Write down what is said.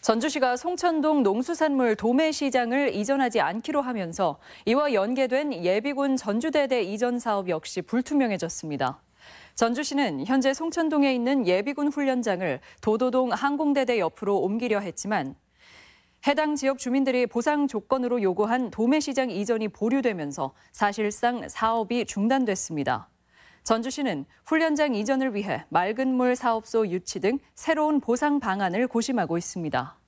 전주시가 송천동 농수산물 도매시장을 이전하지 않기로 하면서 이와 연계된 예비군 전주대대 이전 사업 역시 불투명해졌습니다. 전주시는 현재 송천동에 있는 예비군 훈련장을 도도동 항공대대 옆으로 옮기려 했지만 해당 지역 주민들이 보상 조건으로 요구한 도매시장 이전이 보류되면서 사실상 사업이 중단됐습니다. 전주시는 훈련장 이전을 위해 맑은 물 사업소 유치 등 새로운 보상 방안을 고심하고 있습니다.